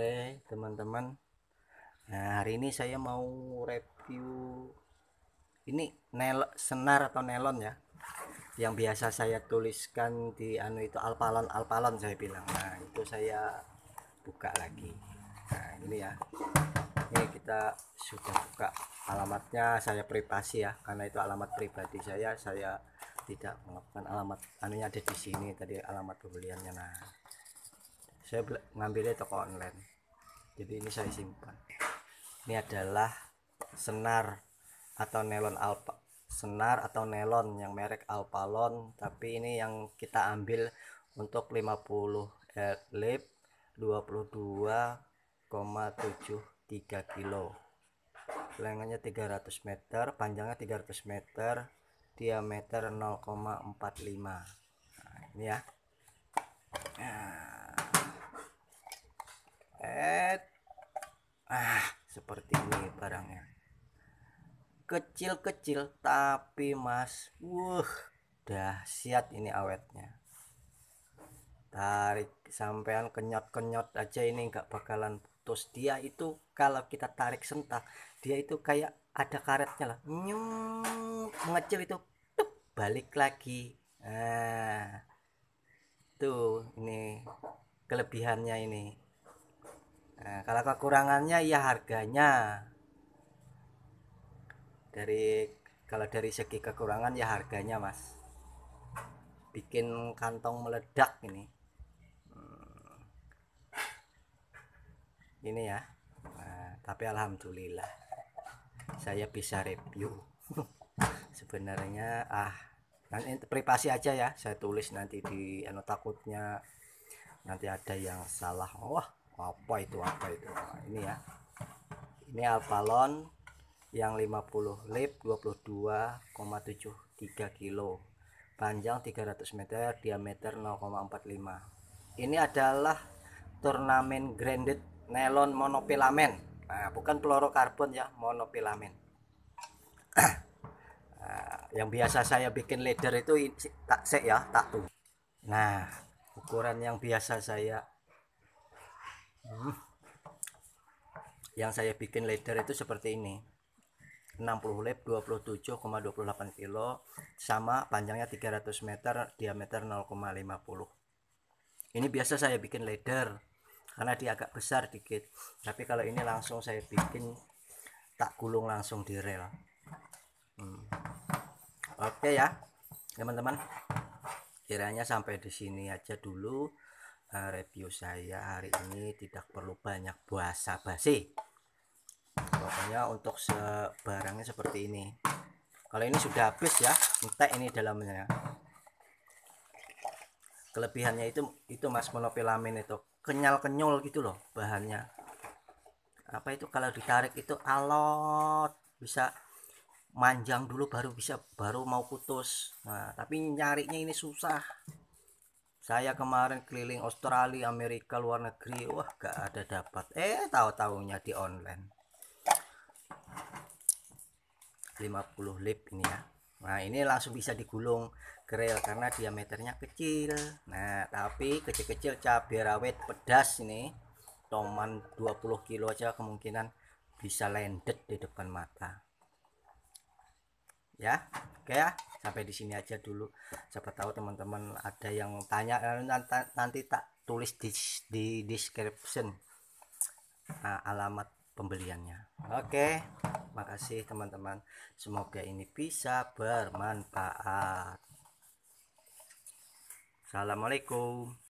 Oke teman-teman Nah hari ini saya mau review Ini nel senar atau nelon ya Yang biasa saya tuliskan di anu itu alpalon-alpalon saya bilang Nah itu saya buka lagi Nah ini ya Ini kita sudah buka alamatnya saya privasi ya Karena itu alamat pribadi saya Saya tidak melakukan alamat anunya ada di sini tadi alamat pembeliannya nah saya ngambilnya toko online jadi ini saya simpan ini adalah senar atau nelon alpa senar atau nelon yang merek alpalon tapi ini yang kita ambil untuk 50 eh, lip 22,73 kilo lengannya 300 meter panjangnya 300 meter diameter 0,45 nah, ini ya nah et ah seperti ini barangnya kecil-kecil tapi mas wuh dahsyat ini awetnya tarik sampean kenyot-kenyot aja ini nggak bakalan putus dia itu kalau kita tarik sentak dia itu kayak ada karetnya lah nyung mengecil itu tup, balik lagi nah, tuh ini kelebihannya ini Nah, kalau kekurangannya ya harganya. Dari kalau dari segi kekurangan ya harganya, Mas. Bikin kantong meledak ini. Hmm. Ini ya. Nah, tapi alhamdulillah saya bisa review. Sebenarnya ah nanti privasi aja ya, saya tulis nanti di anu takutnya nanti ada yang salah. Wah, apa itu apa itu ini ya ini alpalon yang 50 lip 22,73 kilo panjang 300 meter diameter 0,45 ini adalah turnamen granted nylon monofilamen nah, bukan karbon ya monofilamen nah, yang biasa saya bikin leder itu tak sek ya tak tuh nah ukuran yang biasa saya yang saya bikin leader itu seperti ini 60 lap 27,28 kilo sama panjangnya 300 meter diameter 0,50 ini biasa saya bikin leader karena dia agak besar dikit tapi kalau ini langsung saya bikin tak gulung langsung di rel hmm. oke okay ya teman-teman kiranya sampai di sini aja dulu eh, review saya hari ini tidak perlu banyak basa basi saya untuk sebarangnya seperti ini kalau ini sudah habis ya entek ini dalamnya kelebihannya itu itu mas monofilamen itu kenyal kenyol gitu loh bahannya apa itu kalau ditarik itu alot bisa manjang dulu baru bisa baru mau putus nah tapi nyarinya ini susah saya kemarin keliling Australia Amerika luar negeri wah gak ada dapat eh tahu-tahunya di online 50 lip ini ya nah ini langsung bisa digulung kereal karena diameternya kecil nah tapi kecil-kecil cabai rawit pedas ini toman 20 kilo aja kemungkinan bisa landed di depan mata ya oke ya sampai di sini aja dulu siapa tahu teman-teman ada yang tanya eh, nanti, nanti tak tulis di, di description nah, alamat pembeliannya oke makasih teman-teman semoga ini bisa bermanfaat assalamualaikum